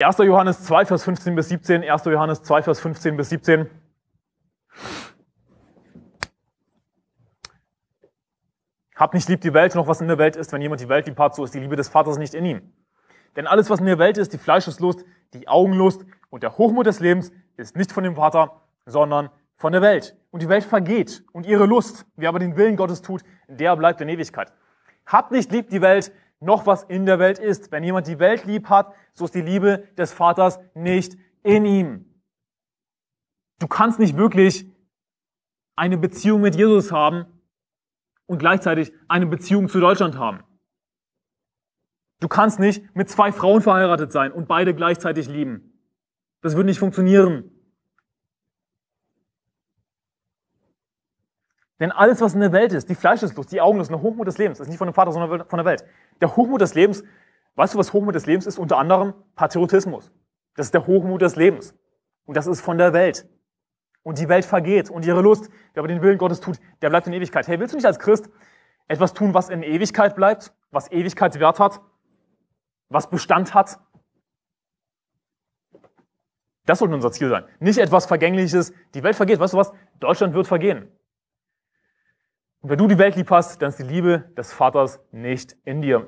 1. Johannes 2, Vers 15 bis 17. 1. Johannes 2, Vers 15 bis 17. Hab nicht lieb die Welt, noch was in der Welt ist. Wenn jemand die Welt liebt hat, so ist die Liebe des Vaters nicht in ihm. Denn alles, was in der Welt ist, die Fleischeslust, die Augenlust und der Hochmut des Lebens, ist nicht von dem Vater, sondern von der Welt. Und die Welt vergeht und ihre Lust, wer aber den Willen Gottes tut, der bleibt in Ewigkeit. Hab nicht lieb die Welt, noch was in der Welt ist. Wenn jemand die Welt lieb hat, so ist die Liebe des Vaters nicht in ihm. Du kannst nicht wirklich eine Beziehung mit Jesus haben und gleichzeitig eine Beziehung zu Deutschland haben. Du kannst nicht mit zwei Frauen verheiratet sein und beide gleichzeitig lieben. Das würde nicht funktionieren. Denn alles, was in der Welt ist, die Fleischeslust, die Augenlust, der Hochmut des Lebens, ist nicht von dem Vater, sondern von der Welt. Der Hochmut des Lebens, weißt du, was Hochmut des Lebens ist? Unter anderem Patriotismus. Das ist der Hochmut des Lebens. Und das ist von der Welt. Und die Welt vergeht und ihre Lust, wer aber den Willen Gottes tut, der bleibt in Ewigkeit. Hey, willst du nicht als Christ etwas tun, was in Ewigkeit bleibt, was Ewigkeitswert hat, was Bestand hat? Das sollte unser Ziel sein. Nicht etwas Vergängliches. Die Welt vergeht. Weißt du was? Deutschland wird vergehen. Und wenn du die Welt lieb hast, dann ist die Liebe des Vaters nicht in dir.